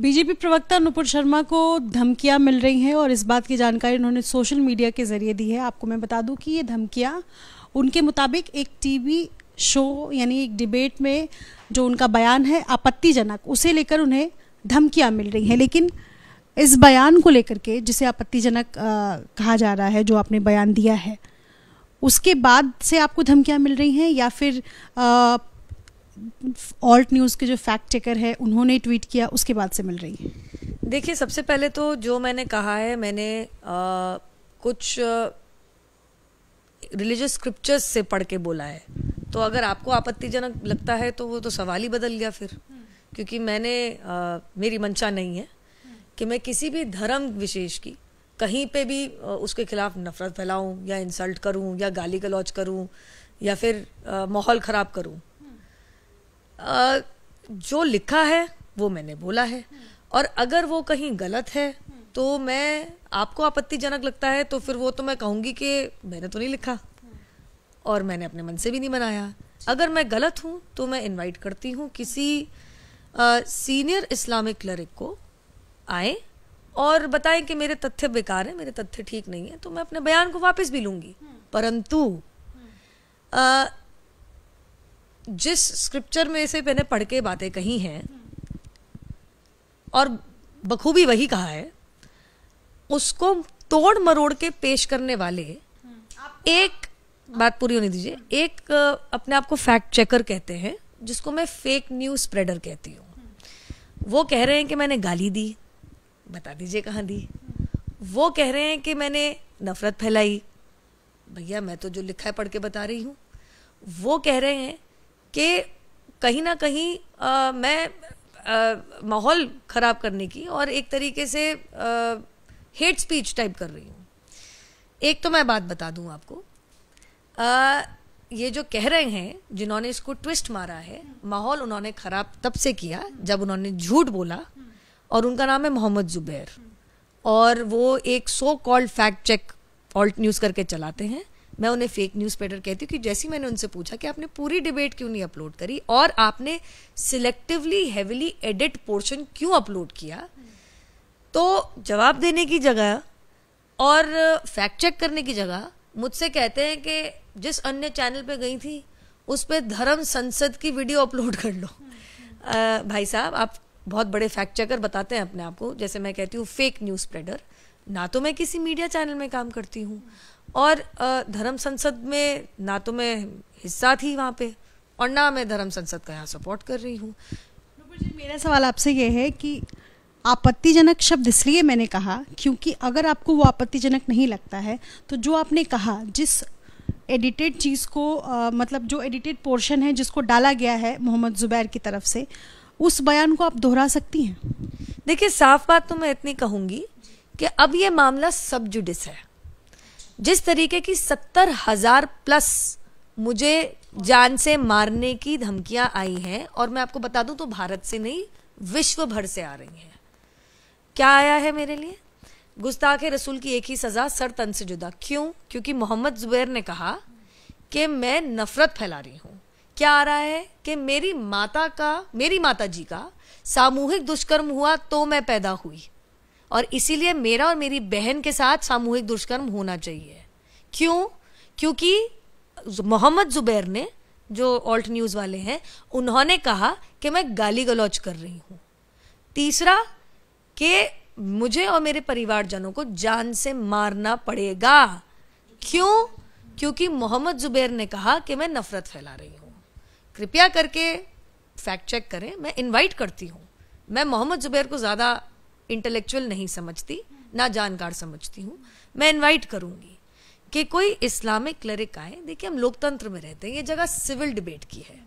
BJP प्रवक्ता नुपुर शर्मा को धमकियां मिल रही हैं और इस बात की जानकारी उन्होंने सोशल मीडिया के जरिए दी है आपको मैं बता दूं कि ये धमकियां उनके मुताबिक एक टीवी शो यानी एक डिबेट में जो उनका बयान है आपत्तिजनक उसे लेकर उन्हें धमकियां मिल रही हैं लेकिन इस बयान को लेकर के जिसे आपत्तिजनक कहा जा रहा है जो आपने बयान दिया है उसके बाद से आपको धमकियां मिल रही हैं या फिर आ, ऑल्ट न्यूज़ के जो फैक्ट चेकर है उन्होंने ट्वीट किया उसके बाद से मिल रही है देखिए सबसे पहले तो जो मैंने कहा है मैंने आ, कुछ रिलीजियस स्क्रिप्चर्स से पढ़ के बोला है तो अगर आपको आपत्तिजनक लगता है तो वो तो सवाल ही बदल गया फिर हम्म। क्योंकि मैंने आ, मेरी मंशा नहीं है हम्म। कि मैं किसी भी धर्म विशेष की कहीं पे भी उसके खिलाफ नफरत फैलाऊं या इंसल्ट करूं या गाली गलौज करूं या फिर माहौल ख़राब करूं जो लिखा है वो मैंने बोला है और अगर वो कहीं गलत है तो मैं आपको आपत्तिजनक लगता है तो फिर वो तो मैं कहूँगी कि मैंने तो नहीं लिखा और मैंने अपने मन से भी नहीं बनाया अगर मैं गलत हूँ तो मैं इनवाइट करती हूँ किसी सीनियर इस्लामिक क्लरिक को आए और बताएं कि मेरे तथ्य बेकार हैं मेरे तथ्य ठीक नहीं है तो मैं अपने बयान को वापस भी लूँगी परंतु जिस स्क्रिप्चर में से मैंने पढ़ के बातें कही हैं और बखूबी वही कहा है उसको तोड़ मरोड़ के पेश करने वाले एक बात पूरी होने दीजिए एक अपने आप को फैक्ट चेकर कहते हैं जिसको मैं फेक न्यूज स्प्रेडर कहती हूँ वो कह रहे हैं कि मैंने गाली दी बता दीजिए कहाँ दी वो कह रहे हैं कि मैंने नफरत फैलाई भैया मैं तो जो लिखा है पढ़ के बता रही हूँ वो कह रहे हैं कि कहीं ना कहीं आ, मैं माहौल ख़राब करने की और एक तरीके से हेट स्पीच टाइप कर रही हूँ एक तो मैं बात बता दूँ आपको आ, ये जो कह रहे हैं जिन्होंने इसको ट्विस्ट मारा है माहौल उन्होंने ख़राब तब से किया जब उन्होंने झूठ बोला और उनका नाम है मोहम्मद ज़ुबैर और वो एक so called fact check Alt News करके चलाते हैं मैं उन्हें फेक न्यूज़ स्प्रेडर कहती हूँ कि जैसी मैंने उनसे पूछा कि आपने पूरी डिबेट क्यों नहीं अपलोड करी और आपने सिलेक्टिवली हैविली एडिट पोर्शन क्यों अपलोड किया तो जवाब देने की जगह और फैक्ट चेक करने की जगह मुझसे कहते हैं कि जिस अन्य चैनल पे गई थी उस पर धर्म संसद की वीडियो अपलोड कर लो आ, भाई साहब आप बहुत बड़े फैक्ट चेकर बताते हैं अपने आप को जैसे मैं कहती हूँ फेक न्यूज़ स्प्रेडर ना तो मैं किसी मीडिया चैनल में काम करती हूँ और धर्म संसद में ना तो मैं हिस्सा थी वहाँ पे और ना मैं धर्म संसद का यहाँ सपोर्ट कर रही हूँ मेरा सवाल आपसे यह है कि आपत्तिजनक शब्द इसलिए मैंने कहा क्योंकि अगर आपको वो आपत्तिजनक नहीं लगता है तो जो आपने कहा जिस एडिटेड चीज़ को आ, मतलब जो एडिटेड पोर्शन है जिसको डाला गया है मोहम्मद ज़ुबैर की तरफ से उस बयान को आप दोहरा सकती हैं देखिए साफ बात तो मैं इतनी कहूँगी कि अब ये मामला सब जुडिस है जिस तरीके की सत्तर हजार प्लस मुझे जान से मारने की धमकियां आई हैं और मैं आपको बता दूं तो भारत से नहीं विश्व भर से आ रही हैं क्या आया है मेरे लिए गुस्ताख रसूल की एक ही सज़ा सर तन से जुदा क्यों क्योंकि मोहम्मद जुबैर ने कहा कि मैं नफरत फैला रही हूं क्या आ रहा है कि मेरी माता का मेरी माता जी का सामूहिक दुष्कर्म हुआ तो मैं पैदा हुई और इसीलिए मेरा और मेरी बहन के साथ सामूहिक दुष्कर्म होना चाहिए क्यों क्योंकि मोहम्मद जुबैर ने जो ऑल्ट न्यूज़ वाले हैं उन्होंने कहा कि मैं गाली गलौच कर रही हूं तीसरा कि मुझे और मेरे परिवारजनों को जान से मारना पड़ेगा क्यों क्योंकि मोहम्मद जुबैर ने कहा कि मैं नफरत फैला रही हूं कृपया करके फैक्ट चेक करें मैं इनवाइट करती हूँ मैं मोहम्मद जुबैर को ज़्यादा इंटेलेक्चुअल नहीं समझती ना जानकार समझती हूँ मैं इनवाइट करूँगी कि कोई इस्लामिक क्लरिक आए देखिए हम लोकतंत्र में रहते हैं ये जगह सिविल डिबेट की है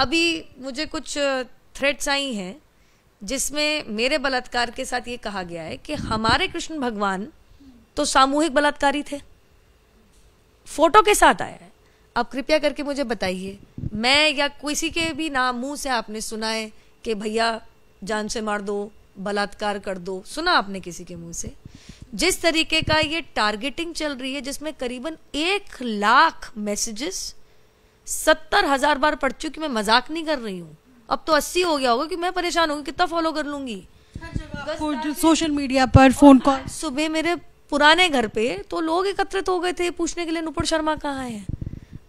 अभी मुझे कुछ थ्रेट्स आई हैं जिसमें मेरे बलात्कार के साथ ये कहा गया है कि हमारे कृष्ण भगवान तो सामूहिक बलात्कारी थे फोटो के साथ आया है आप कृपया करके मुझे बताइए मैं या किसी के भी नाम मुंह से आपने सुना है कि भैया जान से मार दो बलात्कार कर दो सुना आपने किसी के मुंह से जिस तरीके का ये टारगेटिंग चल रही है जिसमें करीबन एक लाख मैसेजेस सत्तर हजार बार पढ़ चुकी मैं मजाक नहीं कर रही हूँ अब तो अस्सी हो गया होगा कि मैं परेशान होगी कितना फॉलो कर लूंगी सोशल मीडिया पर फोन कॉल हाँ, सुबह मेरे पुराने घर पे तो लोग एकत्रित हो गए थे पूछने के लिए नुपुर शर्मा कहाँ है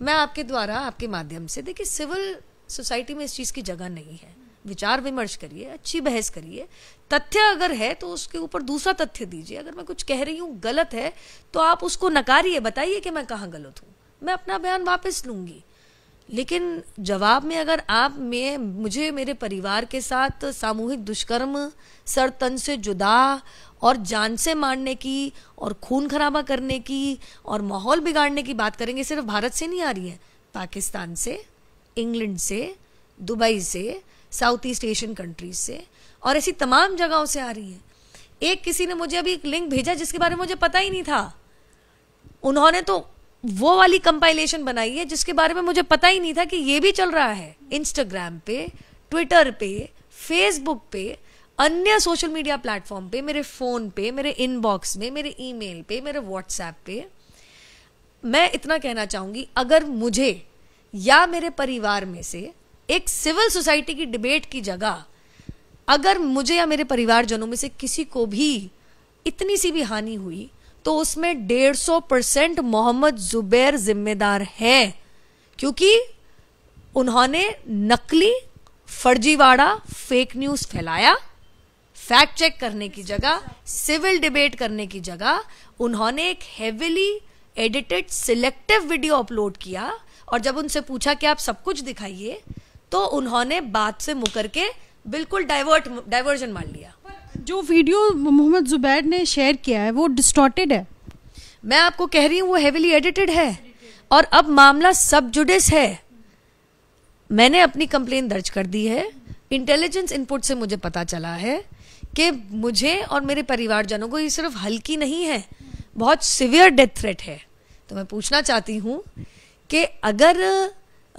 मैं आपके द्वारा आपके माध्यम से देखिए सिविल सोसाइटी में इस चीज़ की जगह नहीं है विचार विमर्श करिए अच्छी बहस करिए तथ्य अगर है तो उसके ऊपर दूसरा तथ्य दीजिए अगर मैं कुछ कह रही हूँ गलत है तो आप उसको नकारिए बताइए कि मैं कहाँ गलत हूँ मैं अपना बयान वापस लूँगी लेकिन जवाब में अगर आप मैं मुझे मेरे परिवार के साथ सामूहिक दुष्कर्म सर तन से जुदा और जान से मारने की और खून खराबा करने की और माहौल बिगाड़ने की बात करेंगे सिर्फ भारत से नहीं आ रही है पाकिस्तान से इंग्लैंड से दुबई से साउथ ईस्ट एशियन कंट्रीज से और ऐसी तमाम जगहों से आ रही है एक किसी ने मुझे अभी एक लिंक भेजा जिसके बारे में मुझे पता ही नहीं था उन्होंने तो वो वाली कंपाइलेशन बनाई है जिसके बारे में मुझे पता ही नहीं था कि ये भी चल रहा है इंस्टाग्राम पे ट्विटर पे फेसबुक पे अन्य सोशल मीडिया प्लेटफॉर्म पे मेरे फ़ोन पे मेरे इनबॉक्स में मेरे ईमेल पे मेरे व्हाट्सएप पे मैं इतना कहना चाहूंगी अगर मुझे या मेरे परिवार में से एक सिविल सोसाइटी की डिबेट की जगह अगर मुझे या मेरे परिवारजनों में से किसी को भी इतनी सी भी हानि हुई तो उसमें डेढ़ सौ परसेंट मोहम्मद जुबैर जिम्मेदार है क्योंकि उन्होंने नकली फर्जीवाड़ा फेक न्यूज फैलाया फैक्ट चेक करने की जगह सिविल डिबेट करने की जगह उन्होंने एक heavily edited selective video upload किया और जब उनसे पूछा कि आप सब कुछ दिखाइए तो उन्होंने बात से मुकर के बिल्कुल डाइवर्ट डाइवर्जन मार लिया जो वीडियो मोहम्मद जुबैर ने शेयर किया है वो डिस्टॉर्टेड है मैं आपको कह रही हूँ वो हेविली एडिटेड है और अब मामला सब जुडिस है मैंने अपनी कंप्लेन दर्ज कर दी है इंटेलिजेंस इनपुट से मुझे पता चला है कि मुझे और मेरे परिवारजनों को ये सिर्फ हल्की नहीं है बहुत सिवियर डेथ थ्रेट है तो मैं पूछना चाहती हूँ कि अगर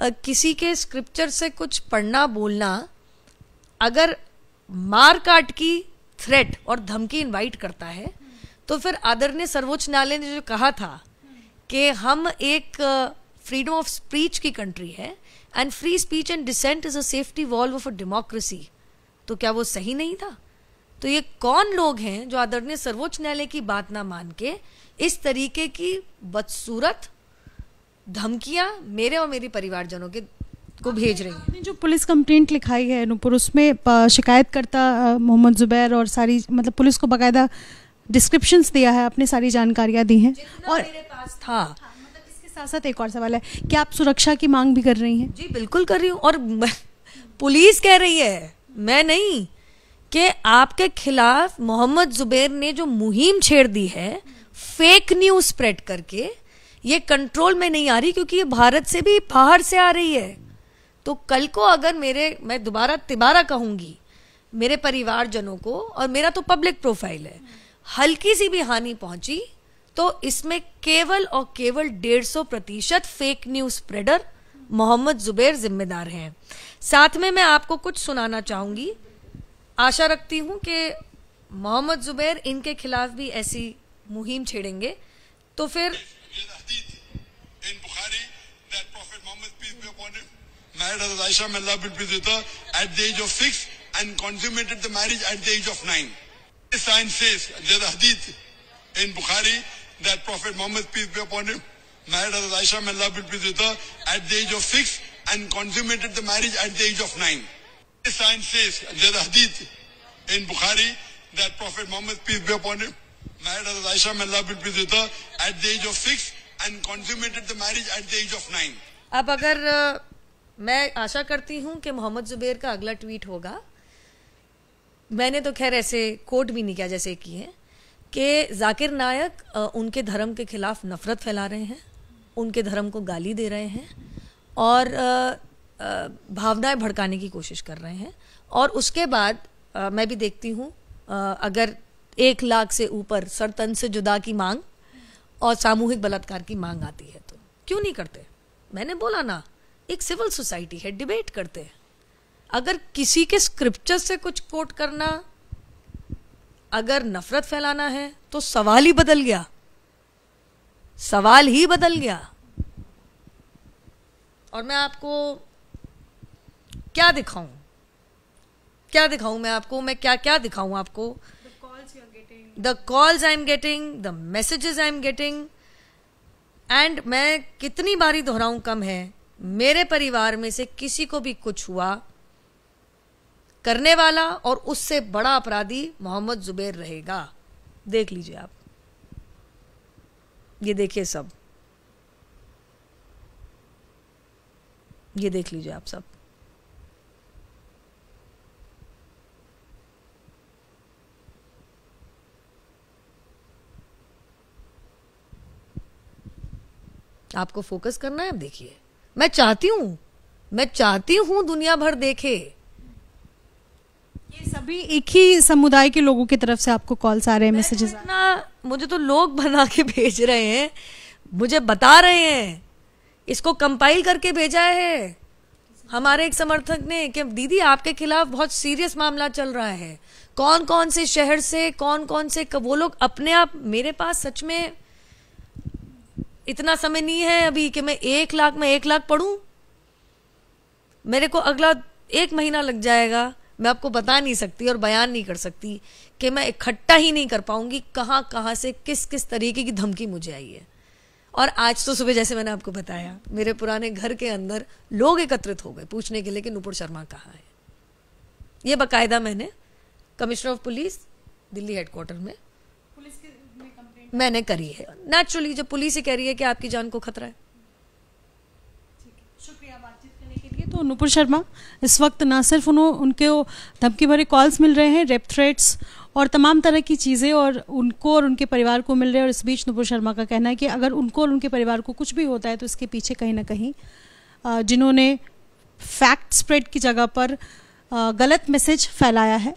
किसी के स्क्रिप्चर से कुछ पढ़ना बोलना अगर मार काट की थ्रेट और धमकी इनवाइट करता है तो फिर आदरणीय सर्वोच्च न्यायालय ने जो कहा था कि हम एक फ्रीडम ऑफ स्पीच की कंट्री है and free speech and dissent is a safety valve of a democracy तो क्या वो सही नहीं था तो ये कौन लोग हैं जो आदरणीय सर्वोच्च न्यायालय की बात ना मान के इस तरीके की बदसूरत धमकियां मेरे और मेरे परिवारजनों के को भेज रही है जो पुलिस कंप्लेंट लिखाई है नूपुर उसमें शिकायतकर्ता मोहम्मद जुबैर और सारी मतलब पुलिस को बाकायदा डिस्क्रिप्शन दिया है अपने सारी जानकारियां दी हैं और मेरे पास था हाँ, मतलब साथ साथ एक और सवाल है क्या आप सुरक्षा की मांग भी कर रही हैं जी बिल्कुल कर रही हूँ और पुलिस कह रही है मैं नहीं कि आपके खिलाफ मोहम्मद जुबैर ने जो मुहिम छेड़ दी है फेक न्यूज स्प्रेड करके ये कंट्रोल में नहीं आ रही क्योंकि ये भारत से भी बाहर से आ रही है तो कल को अगर मेरे मैं दोबारा तिबारा कहूंगी मेरे परिवारजनों को और मेरा तो पब्लिक प्रोफाइल है हल्की सी भी हानि पहुंची तो इसमें केवल और केवल डेढ़ सौ प्रतिशत fake news spreader Mohammed Zubair जिम्मेदार हैं साथ में मैं आपको कुछ सुनाना चाहूंगी आशा रखती हूं कि मोहम्मद जुबैर इनके खिलाफ भी ऐसी मुहिम छेड़ेंगे तो फिर There's a hadith in Bukhari that Prophet Muhammad, peace be upon him, married Hazrat Aisha, Allah be pleased her, at the age of six and consummated the marriage at the age of nine. This sign says, there's a hadith in Bukhari that Prophet Muhammad, peace be upon him, married Hazrat Aisha, Allah be pleased her, at the age of six and consummated the marriage at the age of nine. This sign says, there's a hadith in Bukhari that Prophet Muhammad, peace be upon him, married Aisha with at the age of six and consummated the marriage at the age of nine. अब अगर मैं आशा करती हूँ कि मोहम्मद जुबेर का अगला tweet होगा मैंने तो खैर ऐसे कोट भी नहीं किया जैसे किए कि जाकिर नायक उनके धर्म के खिलाफ नफरत फैला रहे हैं उनके धर्म को गाली दे रहे हैं और भावनाएं भड़काने की कोशिश कर रहे हैं और उसके बाद मैं भी देखती हूँ अगर एक लाख से ऊपर सरतन से जुदा की मांग और सामूहिक बलात्कार की मांग आती है तो क्यों नहीं करते मैंने बोला ना एक सिविल सोसाइटी है डिबेट करते हैं अगर किसी के स्क्रिप्चर से कुछ कोट करना अगर नफरत फैलाना है तो सवाल ही बदल गया सवाल ही बदल गया और मैं आपको क्या दिखाऊं क्या दिखाऊं मैं आपको मैं क्या क्या दिखाऊं आपको the calls I am getting the messages I am getting and मैं कितनी बारी दोहराऊं कम है मेरे परिवार में से किसी को भी कुछ हुआ करने वाला और उससे बड़ा अपराधी मोहम्मद जुबेर रहेगा देख लीजिए आप ये देखिए सब ये देख लीजिए आप सब आपको फोकस करना है आप देखिए मैं चाहती हूँ मैं चाहती हूँ दुनिया भर देखे ये सभी एक ही समुदाय के लोगों की तरफ से आपको कॉल्स आ रहे हैं मैसेजेस ना मुझे तो लोग बना के भेज रहे हैं मुझे बता रहे हैं इसको कंपाइल करके भेजा है हमारे एक समर्थक ने कि दीदी आपके खिलाफ बहुत सीरियस मामला चल रहा है कौन कौन से शहर से कौन कौन से वो लोग अपने आप मेरे पास सच में इतना समय नहीं है अभी कि मैं एक लाख में एक लाख पढ़ूं मेरे को अगला एक महीना लग जाएगा मैं आपको बता नहीं सकती और बयान नहीं कर सकती कि मैं इकट्ठा ही नहीं कर पाऊंगी कहां कहां से किस किस तरीके की धमकी मुझे आई है और आज तो सुबह जैसे मैंने आपको बताया मेरे पुराने घर के अंदर लोग एकत्रित हो गए पूछने के लिए कि नुपुर शर्मा कहाँ है ये बाकायदा मैंने commissioner of police Delhi headquarter में मैंने करी है नेचुरली जब पुलिस ही कह रही है कि आपकी जान को खतरा है शुक्रिया बातचीत करने के लिए तो नुपुर शर्मा इस वक्त ना सिर्फ उन्हों उनके धमकी भरे कॉल्स मिल रहे हैं रेप थ्रेट्स और तमाम तरह की चीज़ें और उनको और उनके परिवार को मिल रहे हैं और इस बीच नुपुर शर्मा का कहना है कि अगर उनको और उनके परिवार को कुछ भी होता है तो इसके पीछे कहीं ना कहीं जिन्होंने फैक्ट स्प्रेड की जगह पर गलत मैसेज फैलाया है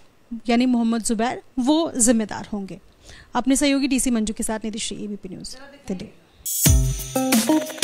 यानी मोहम्मद ज़ुबैर वो जिम्मेदार होंगे अपने सहयोगी डीसी मंजू के साथ नीतिश्री एबीपी न्यूज दिल्ली